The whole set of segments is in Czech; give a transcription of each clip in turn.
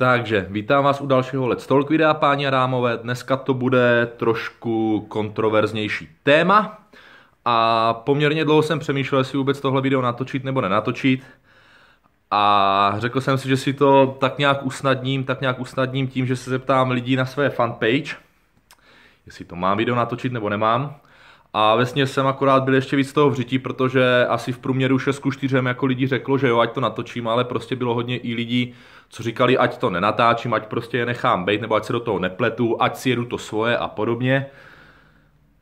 Takže vítám vás u dalšího Let's Talk videa, páni a dámové. Dneska to bude trošku kontroverznější téma a poměrně dlouho jsem přemýšlel, jestli vůbec tohle video natočit nebo nenatočit. A řekl jsem si, že si to tak nějak usnadním, tak nějak usnadním tím, že se zeptám lidí na své fanpage, jestli to mám video natočit nebo nemám. A vesně jsem akorát byl ještě víc toho vřití, protože asi v průměru 6 ku 4 jako lidi řeklo, že jo, ať to natočím, ale prostě bylo hodně i lidí, co říkali, ať to nenatáčím, ať prostě je nechám být, nebo ať se do toho nepletu, ať si jedu to svoje a podobně.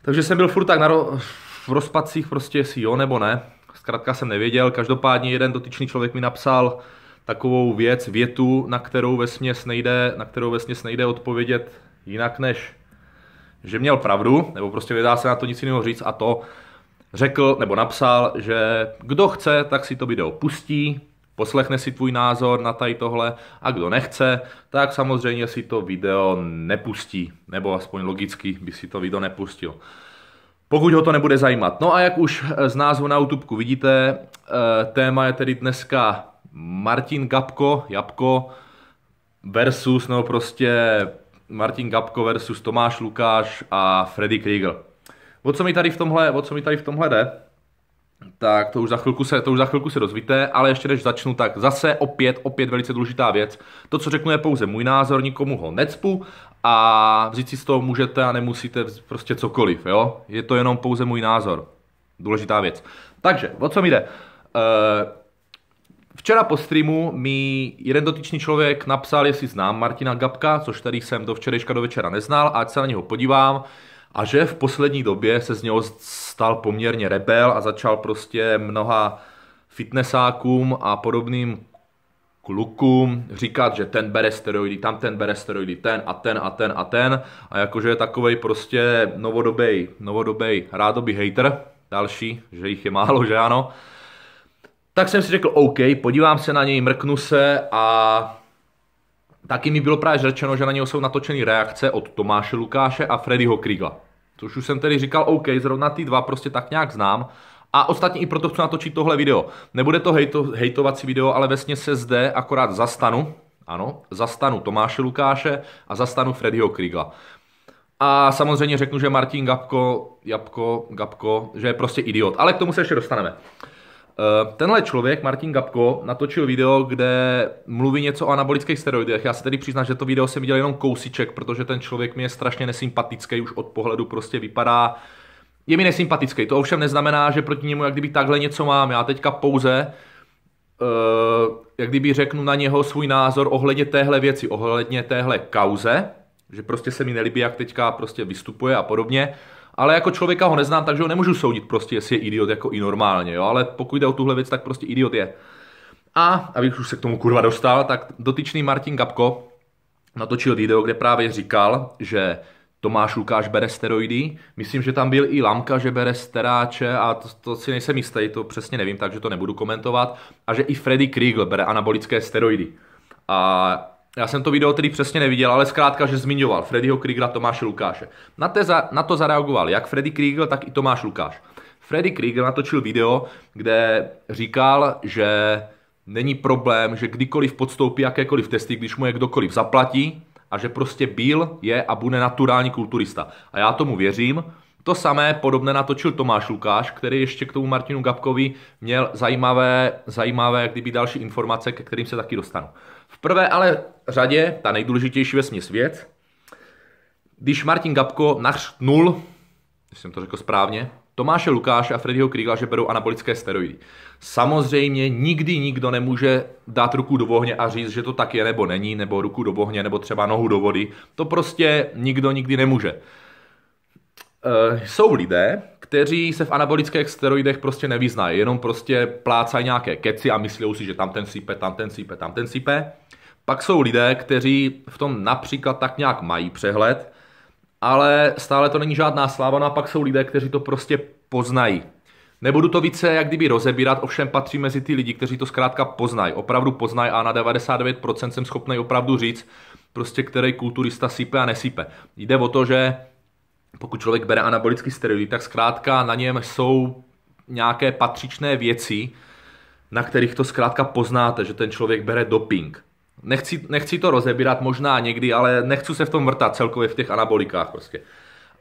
Takže jsem byl furt tak na ro- v rozpadcích prostě, jestli jo nebo ne. Zkrátka jsem nevěděl, každopádně jeden dotyčný člověk mi napsal takovou věc, větu, na kterou vesměs nejde, na kterou vesměs nejde odpovědět jinak než že měl pravdu, nebo prostě nedá se na to nic jiného říct a to řekl nebo napsal, že kdo chce, tak si to video pustí, poslechne si tvůj názor na tady tohle a kdo nechce, tak samozřejmě si to video nepustí, nebo aspoň logicky by si to video nepustil. Pokud ho to nebude zajímat. No a jak už z názvu na YouTube vidíte, eh, téma je tedy dneska Martin Gabko, Jabko versus, no prostě Martin Gabko versus Tomáš Lukáš a Freddy Kriegel. O co mi tady v tomhle, o co mi tady v tomhle jde? Tak to už za chvilku se, to už za chvilku se dozvíte, ale ještě než začnu, tak zase opět, opět velice důležitá věc. To, co řeknu, je pouze můj názor, nikomu ho necpu a vzít si z toho můžete a nemusíte prostě cokoliv, jo? Je to jenom pouze můj názor. Důležitá věc. Takže, o co mi jde? Uh, Včera po streamu mi jeden dotyčný člověk napsal, jestli znám Martina Gabka, což tady jsem do včerejška do večera neznal, ať se na něho podívám a že v poslední době se z něho stal poměrně rebel a začal prostě mnoha fitnessákům a podobným klukům říkat, že ten bere steroidy, tam ten bere steroidy, ten a ten a ten a ten a jakože je takovej prostě novodobej, novodobej rádoby hater, další, že jich je málo, že ano. Tak jsem si řekl, OK, podívám se na něj, mrknu se a taky mi bylo právě řečeno, že na něj jsou natočeny reakce od Tomáše Lukáše a Freddyho Krigla. Což už jsem tedy říkal, OK, zrovna ty dva prostě tak nějak znám. A ostatně i proto chci natočit tohle video. Nebude to hejto, hejtovací video, ale vesně se zde akorát zastanu, ano, zastanu Tomáše Lukáše a zastanu Freddyho Krigla. A samozřejmě řeknu, že Martin Gabko, Jabko, Gabko, že je prostě idiot. Ale k tomu se ještě dostaneme. Eh, tenhle člověk, Martin Gabko, natočil video, kde mluví něco o anabolických steroidech. Já se tedy přiznám, že to video jsem viděl jenom kousiček, protože ten člověk mi je strašně nesympatický, už od pohledu prostě vypadá. Je mi nesympatický, to ovšem neznamená, že proti němu jak kdyby takhle něco mám. Já teďka pouze eh, jak kdyby řeknu na něho svůj názor ohledně téhle věci, ohledně téhle kauze, že prostě se mi nelíbí, jak teďka prostě vystupuje a podobně ale jako člověka ho neznám, takže ho nemůžu soudit prostě, jestli je idiot jako i normálně, jo, ale pokud jde o tuhle věc, tak prostě idiot je. A, abych už se k tomu kurva dostal, tak dotyčný Martin Gabko natočil video, kde právě říkal, že Tomáš Lukáš bere steroidy. Myslím, že tam byl i Lamka, že bere steráče a to, to si nejsem jistý, to přesně nevím, takže to nebudu komentovat. A že i Freddy Kriegel bere anabolické steroidy. A já jsem to video tedy přesně neviděl, ale zkrátka, že zmiňoval Freddyho Kriegla, Tomáše Lukáše. Na, te za, na to zareagoval jak Freddy Kriegel, tak i Tomáš Lukáš. Freddy Krieger natočil video, kde říkal, že není problém, že kdykoliv podstoupí jakékoliv testy, když mu je kdokoliv zaplatí a že prostě byl, je a bude naturální kulturista. A já tomu věřím. To samé podobné natočil Tomáš Lukáš, který ještě k tomu Martinu Gabkovi měl zajímavé, zajímavé kdyby další informace, ke kterým se taky dostanu. V prvé ale řadě, ta nejdůležitější ve směs věc, když Martin Gabko nachřtnul, když jsem to řekl správně, Tomáše Lukáše a Freddyho Krigla že berou anabolické steroidy. Samozřejmě nikdy nikdo nemůže dát ruku do vohně a říct, že to tak je nebo není, nebo ruku do vohně, nebo třeba nohu do vody. To prostě nikdo nikdy nemůže. Eh, jsou lidé, kteří se v anabolických steroidech prostě nevyznají, jenom prostě plácají nějaké keci a myslí si, že tam ten sípe, tam ten sípe, tam ten sípe. Pak jsou lidé, kteří v tom například tak nějak mají přehled, ale stále to není žádná sláva, no a pak jsou lidé, kteří to prostě poznají. Nebudu to více jak kdyby rozebírat, ovšem patří mezi ty lidi, kteří to zkrátka poznají, opravdu poznají a na 99% jsem schopný opravdu říct, prostě který kulturista sype a nesype. Jde o to, že pokud člověk bere anabolický steroid, tak zkrátka na něm jsou nějaké patřičné věci, na kterých to zkrátka poznáte, že ten člověk bere doping. Nechci, nechci to rozebírat možná někdy, ale nechci se v tom vrtat celkově v těch anabolikách prostě.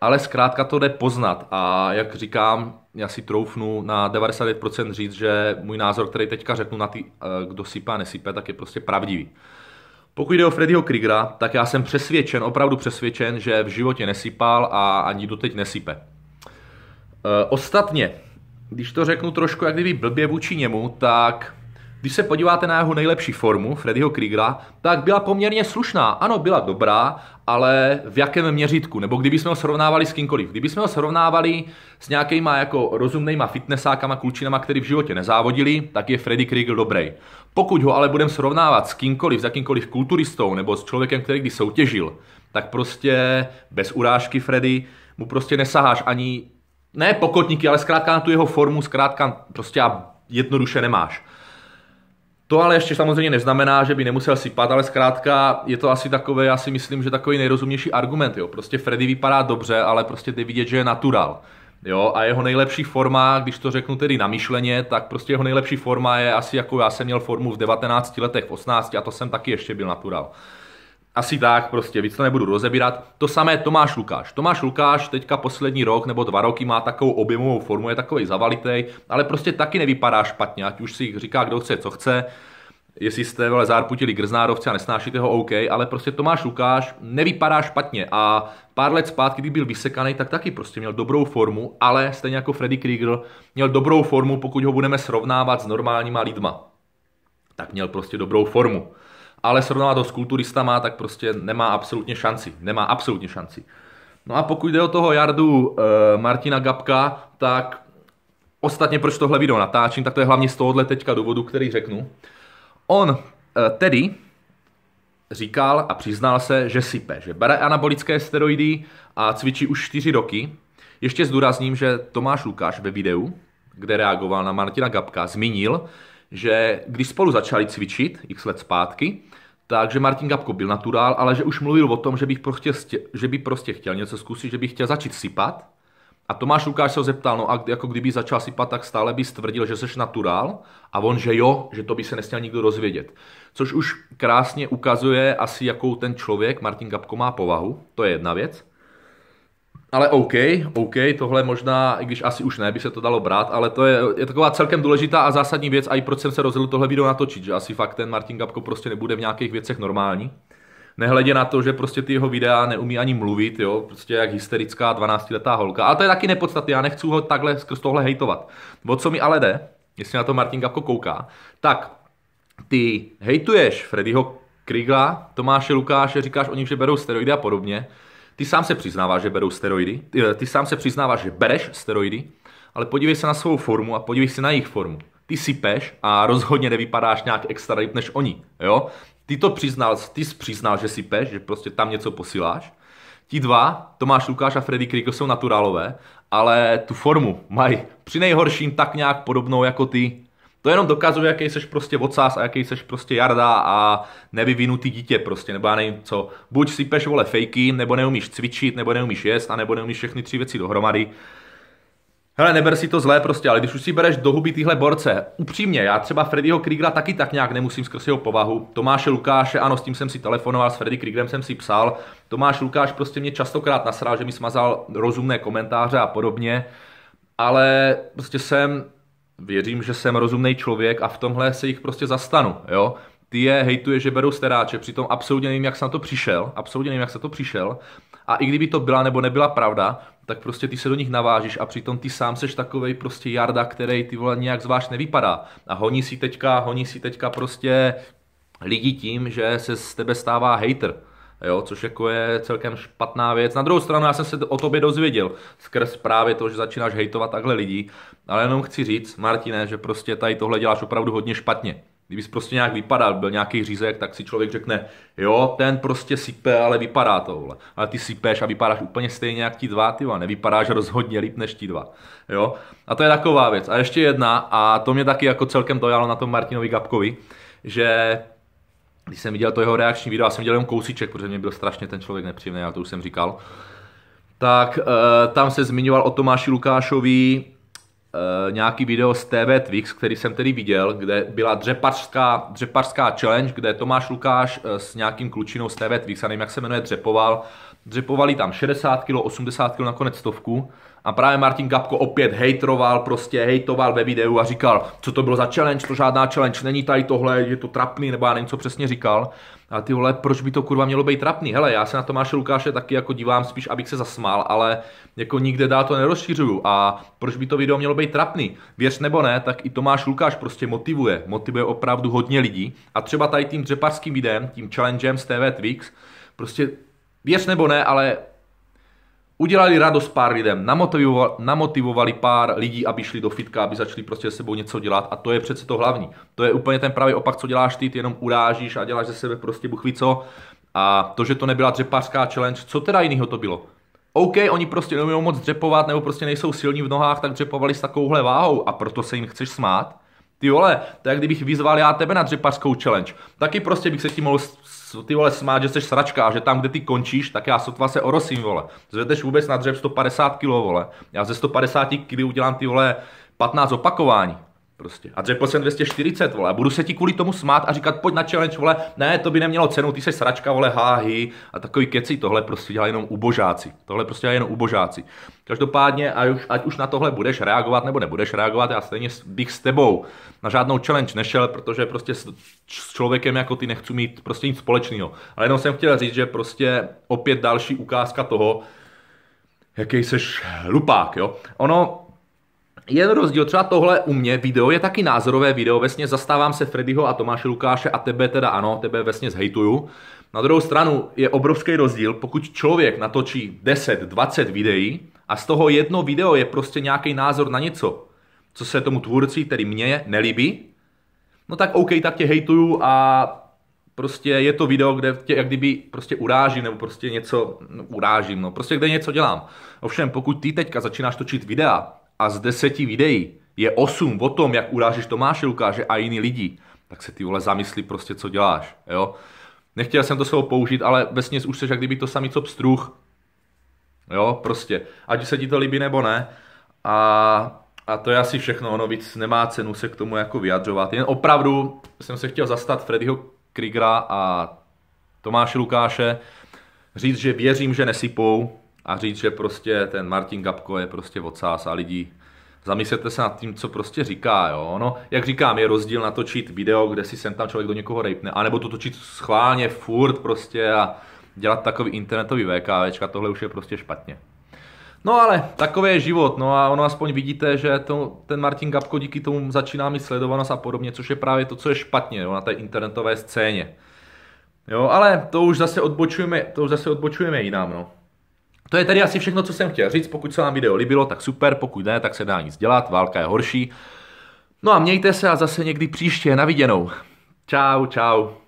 Ale zkrátka to jde poznat a jak říkám, já si troufnu na 99% říct, že můj názor, který teďka řeknu na ty, eh, kdo sype a nesype, tak je prostě pravdivý. Pokud jde o Freddyho Kriegera, tak já jsem přesvědčen, opravdu přesvědčen, že v životě nesypal a ani doteď nesype. E, ostatně, když to řeknu trošku jak kdyby blbě vůči němu, tak když se podíváte na jeho nejlepší formu, Freddyho Kriegera, tak byla poměrně slušná. Ano, byla dobrá, ale v jakém měřítku? Nebo kdybychom ho srovnávali s kýmkoliv. Kdybychom ho srovnávali s nějakýma jako rozumnýma fitnessákama, klučinama, který v životě nezávodili, tak je Freddy Krieger dobrý. Pokud ho ale budeme srovnávat s kýmkoliv, s jakýmkoliv kulturistou nebo s člověkem, který kdy soutěžil, tak prostě bez urážky Freddy mu prostě nesaháš ani ne pokotníky, ale zkrátka na tu jeho formu, zkrátka prostě jednoduše nemáš. To ale ještě samozřejmě neznamená, že by nemusel sypat, ale zkrátka je to asi takové, já si myslím, že takový nejrozumější argument. Jo. Prostě Freddy vypadá dobře, ale prostě jde vidět, že je natural. Jo, a jeho nejlepší forma, když to řeknu tedy na myšleně, tak prostě jeho nejlepší forma je asi jako já jsem měl formu v 19 letech, v 18 a to jsem taky ještě byl natural asi tak prostě, víc to nebudu rozebírat. To samé Tomáš Lukáš. Tomáš Lukáš teďka poslední rok nebo dva roky má takovou objemovou formu, je takový zavalitej, ale prostě taky nevypadá špatně, ať už si říká, kdo chce, co chce. Jestli jste vele zárputili grznárovce a nesnášíte ho, OK, ale prostě Tomáš Lukáš nevypadá špatně a pár let zpátky, kdy byl vysekaný, tak taky prostě měl dobrou formu, ale stejně jako Freddy Krieger měl dobrou formu, pokud ho budeme srovnávat s normálníma lidma. Tak měl prostě dobrou formu ale srovnává to s kulturistama, tak prostě nemá absolutně šanci. Nemá absolutně šanci. No a pokud jde o toho jardu e, Martina Gabka, tak ostatně proč tohle video natáčím, tak to je hlavně z tohohle teďka důvodu, který řeknu. On e, tedy říkal a přiznal se, že sype, že bere anabolické steroidy a cvičí už 4 roky. Ještě zdůrazním, že Tomáš Lukáš ve videu, kde reagoval na Martina Gabka, zmínil, že když spolu začali cvičit x let zpátky, takže Martin Gabko byl naturál, ale že už mluvil o tom, že, bych prostě, že by prostě chtěl něco zkusit, že by chtěl začít sypat. A Tomáš Lukáš se ho zeptal, no a jako kdyby začal sypat, tak stále by stvrdil, že seš naturál a on, že jo, že to by se nesměl nikdo rozvědět. Což už krásně ukazuje asi, jakou ten člověk, Martin Gabko, má povahu, to je jedna věc ale OK, OK, tohle možná, i když asi už ne, by se to dalo brát, ale to je, je taková celkem důležitá a zásadní věc, a i proč jsem se rozhodl tohle video natočit, že asi fakt ten Martin Gabko prostě nebude v nějakých věcech normální. Nehledě na to, že prostě ty jeho videa neumí ani mluvit, jo, prostě jak hysterická 12-letá holka. Ale to je taky nepodstatné, já nechci ho takhle skrz tohle hejtovat. O co mi ale jde, jestli na to Martin Gabko kouká, tak ty hejtuješ Freddyho Krigla, Tomáše Lukáše, říkáš o nich, že berou steroidy a podobně, ty sám se přiznáváš, že berou steroidy, eh, ty, sám se přiznáváš, že bereš steroidy, ale podívej se na svou formu a podívej se na jejich formu. Ty peš a rozhodně nevypadáš nějak extra líp než oni, jo? Ty to přiznal, ty jsi přiznal, že peš, že prostě tam něco posíláš. Ti dva, Tomáš Lukáš a Freddy Krieger, jsou naturálové, ale tu formu mají při nejhorším tak nějak podobnou jako ty, to jenom dokazuje, jaký jsi prostě vocás a jaký jsi prostě jarda a nevyvinutý dítě prostě, nebo já nevím co. Buď sypeš vole fejky, nebo neumíš cvičit, nebo neumíš jíst, a nebo neumíš všechny tři věci dohromady. Hele, neber si to zlé prostě, ale když už si bereš do huby tyhle borce, upřímně, já třeba Freddyho Kriegla taky tak nějak nemusím skrz jeho povahu. Tomáše Lukáše, ano, s tím jsem si telefonoval, s Freddy Kriegrem jsem si psal. Tomáš Lukáš prostě mě častokrát nasral, že mi smazal rozumné komentáře a podobně. Ale prostě jsem věřím, že jsem rozumný člověk a v tomhle se jich prostě zastanu, jo. Ty je hejtuje, že berou steráče, přitom absolutně nevím, jak jsem to přišel, absolutně nevím, jak se to přišel. A i kdyby to byla nebo nebyla pravda, tak prostě ty se do nich navážíš a přitom ty sám seš takovej prostě jarda, který ty vole nějak zvlášť nevypadá. A honí si teďka, honí si teďka prostě lidi tím, že se z tebe stává hater jo, což jako je celkem špatná věc. Na druhou stranu já jsem se o tobě dozvěděl skrz právě to, že začínáš hejtovat takhle lidi. ale jenom chci říct, Martine, že prostě tady tohle děláš opravdu hodně špatně. Kdybys prostě nějak vypadal, byl nějaký řízek, tak si člověk řekne, jo, ten prostě sype, ale vypadá to, vole. Ale ty sypeš a vypadáš úplně stejně jak ti dva, ty a Nevypadáš rozhodně líp než ti dva, jo. A to je taková věc. A ještě jedna, a to mě taky jako celkem dojalo na tom Martinovi Gabkovi, že když jsem viděl to jeho reakční video, já jsem viděl jenom kousíček, protože mě byl strašně ten člověk nepříjemný, já to už jsem říkal, tak e, tam se zmiňoval o Tomáši Lukášovi e, nějaký video z TV Twix, který jsem tedy viděl, kde byla dřepařská, dřepařská challenge, kde Tomáš Lukáš eh, s nějakým klučinou z TV Twix, a nevím, jak se jmenuje, dřepoval dřepovali tam 60 kg, 80 kg, nakonec stovku. A právě Martin Kapko opět hejtroval, prostě hejtoval ve videu a říkal, co to bylo za challenge, to žádná challenge není tady tohle, je to trapný, nebo já nevím, co přesně říkal. A ty vole, proč by to kurva mělo být trapný? Hele, já se na Tomáše Lukáše taky jako dívám spíš, abych se zasmál, ale jako nikde dál to nerozšiřuju. A proč by to video mělo být trapný? Věř nebo ne, tak i Tomáš Lukáš prostě motivuje. Motivuje opravdu hodně lidí. A třeba tady tím dřepařským videem, tím challengem z TV Twix, prostě Věř nebo ne, ale udělali radost pár lidem, namotivovali, namotivovali pár lidí, aby šli do fitka, aby začali prostě se sebou něco dělat a to je přece to hlavní. To je úplně ten pravý opak, co děláš ty, ty jenom urážíš a děláš ze sebe prostě buchví co. A to, že to nebyla dřepářská challenge, co teda jiného to bylo? OK, oni prostě neumí moc dřepovat nebo prostě nejsou silní v nohách, tak dřepovali s takovouhle váhou a proto se jim chceš smát. Ty vole, to je, kdybych vyzval já tebe na dřepařskou challenge. Taky prostě bych se ti mohl ty vole smát, že jsi sračka a že tam, kde ty končíš, tak já sotva se orosím, vole. Zvedneš vůbec na dřep 150 kg, vole. Já ze 150 kg udělám ty vole 15 opakování. Prostě. A řekl jsem 240, vole. A budu se ti kvůli tomu smát a říkat, pojď na challenge, vole. Ne, to by nemělo cenu, ty se sračka, vole, háhy a takový keci. Tohle prostě dělají jenom ubožáci. Tohle prostě dělají jenom ubožáci. Každopádně, a už, ať už na tohle budeš reagovat nebo nebudeš reagovat, já stejně bych s tebou na žádnou challenge nešel, protože prostě s, s člověkem jako ty nechci mít prostě nic společného. Ale jenom jsem chtěl říct, že prostě opět další ukázka toho, jaký seš lupák, jo. Ono, jen rozdíl, třeba tohle u mě video je taky názorové video, vesně zastávám se Freddyho a Tomáše Lukáše a tebe teda ano, tebe vesně zhejtuju. Na druhou stranu je obrovský rozdíl, pokud člověk natočí 10, 20 videí a z toho jedno video je prostě nějaký názor na něco, co se tomu tvůrci, tedy mně, nelíbí, no tak OK, tak tě hejtuju a prostě je to video, kde tě jak kdyby prostě urážím, nebo prostě něco no, urážím, no prostě kde něco dělám. Ovšem, pokud ty teďka začínáš točit videa, a z deseti videí je osm o tom, jak urážíš Tomáše Lukáše a jiný lidi, tak se ty vole zamyslí, prostě, co děláš, jo. Nechtěl jsem to slovo použít, ale vesně už seš, jak kdyby to samý co pstruh, jo, prostě, ať se ti to líbí nebo ne. A, a to je asi všechno, ono víc nemá cenu se k tomu jako vyjadřovat. Jen opravdu jsem se chtěl zastat Freddyho Krigera a Tomáše Lukáše, říct, že věřím, že nesypou, a říct, že prostě ten Martin Gabko je prostě odsás a lidí zamyslete se nad tím, co prostě říká, jo. No, jak říkám, je rozdíl natočit video, kde si sem tam člověk do někoho rejpne, anebo to točit schválně, furt prostě a dělat takový internetový VKVčka, tohle už je prostě špatně. No ale takový je život, no a ono aspoň vidíte, že to, ten Martin Gabko díky tomu začíná mít sledovanost a podobně, což je právě to, co je špatně jo, na té internetové scéně. Jo, ale to už zase odbočujeme, to už zase odbočujeme jinam, no. To je tedy asi všechno, co jsem chtěl říct. Pokud se vám video líbilo, tak super, pokud ne, tak se dá nic dělat, válka je horší. No a mějte se a zase někdy příště, na viděnou. Čau, čau.